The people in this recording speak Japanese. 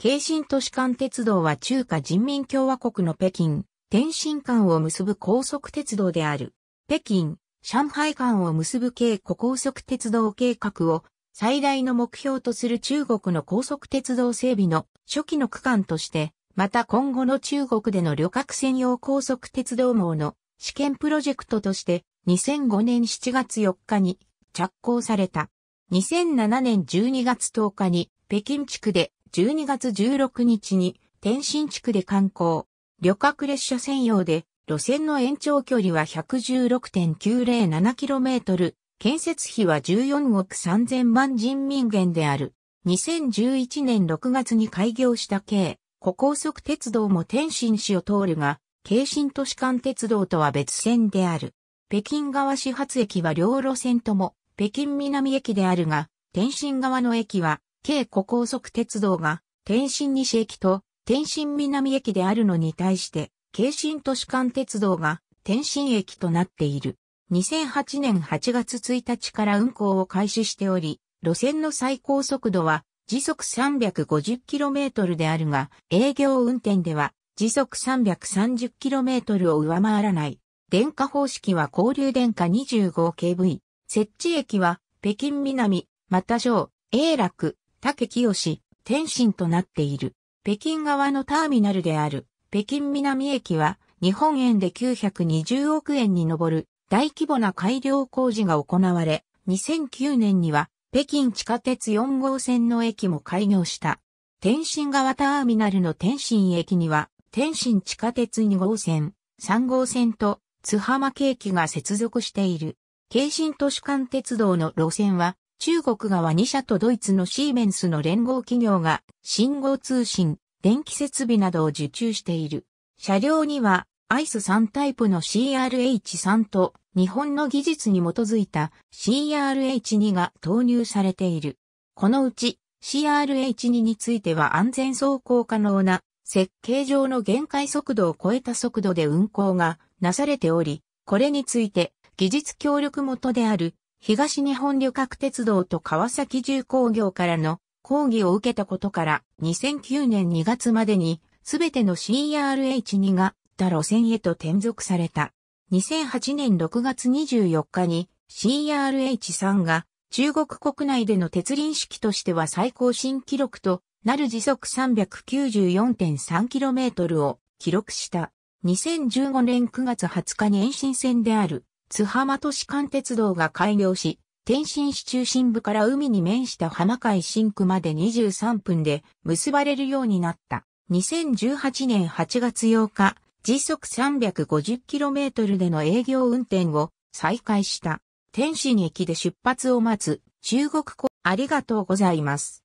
京津都市間鉄道は中華人民共和国の北京、天津間を結ぶ高速鉄道である。北京、上海間を結ぶ京古高速鉄道計画を最大の目標とする中国の高速鉄道整備の初期の区間として、また今後の中国での旅客専用高速鉄道網の試験プロジェクトとして2005年7月4日に着工された。2007年12月10日に北京地区で12月16日に天津地区で観光。旅客列車専用で路線の延長距離は 116.907km。建設費は14億3000万人民元である。2011年6月に開業した京、古高速鉄道も天津市を通るが、京新都市間鉄道とは別線である。北京側始発駅は両路線とも、北京南駅であるが、天津側の駅は、京古高速鉄道が天津西駅と天津南駅であるのに対して、京新都市間鉄道が天津駅となっている。2008年8月1日から運行を開始しており、路線の最高速度は時速 350km であるが、営業運転では時速 330km を上回らない。電化方式は交流電化 25kV。設置駅は北京南、また上、永楽、竹清、天津となっている。北京側のターミナルである北京南駅は日本円で920億円に上る大規模な改良工事が行われ、2009年には北京地下鉄4号線の駅も開業した。天津川ターミナルの天津駅には天津地下鉄2号線、3号線と津浜京駅が接続している。京津都市間鉄道の路線は中国側2社とドイツのシーメンスの連合企業が信号通信、電気設備などを受注している。車両にはアイス3タイプの CRH3 と日本の技術に基づいた CRH2 が投入されている。このうち CRH2 については安全走行可能な設計上の限界速度を超えた速度で運行がなされており、これについて技術協力元である東日本旅客鉄道と川崎重工業からの抗議を受けたことから2009年2月までにすべての CRH2 が打路線へと転属された。2008年6月24日に CRH3 が中国国内での鉄輪式としては最高新記録となる時速 394.3km を記録した。2015年9月20日に延伸線である津浜都市間鉄道が開業し、天津市中心部から海に面した浜海新区まで23分で結ばれるようになった。2018年8月8日、時速 350km での営業運転を再開した。天津駅で出発を待つ中国港ありがとうございます。